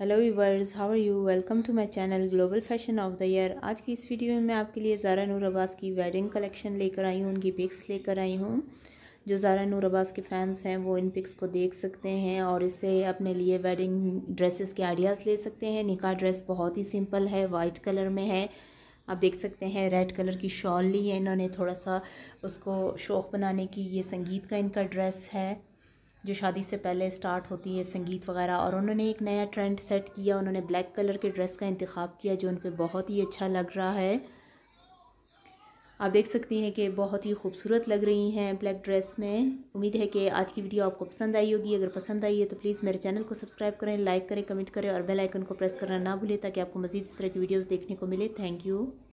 hello viewers how are you welcome to my channel global fashion of the year आज की इस video में मैं आपके लिए ज़ारा नूर अब्बास की वेडिंग कलेक्शन लेकर आई हूँ उनकी पिक्स लेकर आई हूँ जो ज़ारा नूर अब्बास के फैंस हैं वो इन पिक्स को देख सकते हैं और इससे अपने लिए वेडिंग ड्रेसेस के आइडियाज़ ले सकते हैं निका ड्रेस बहुत ही सिंपल है वाइट कलर में है आप देख सकते हैं रेड कलर की शॉल ली है इन्होंने थोड़ा सा उसको शौक़ बनाने की ये संगीत का इनका ड्रेस है जो शादी से पहले स्टार्ट होती है संगीत वगैरह और उन्होंने एक नया ट्रेंड सेट किया उन्होंने ब्लैक कलर के ड्रेस का इंतखब किया जो उन पर बहुत ही अच्छा लग रहा है आप देख सकती हैं कि बहुत ही खूबसूरत लग रही हैं ब्लैक ड्रेस में उम्मीद है कि आज की वीडियो आपको पसंद आई होगी अगर पसंद आई है तो प्लीज़ मेरे चैनल को सब्सक्राइब करें लाइक करें कमेंट करें और बेल आइकन को प्रेस करना ना भूलें ताकि आपको मज़ीद इस तरह की वीडियोस देखने को मिले थैंक यू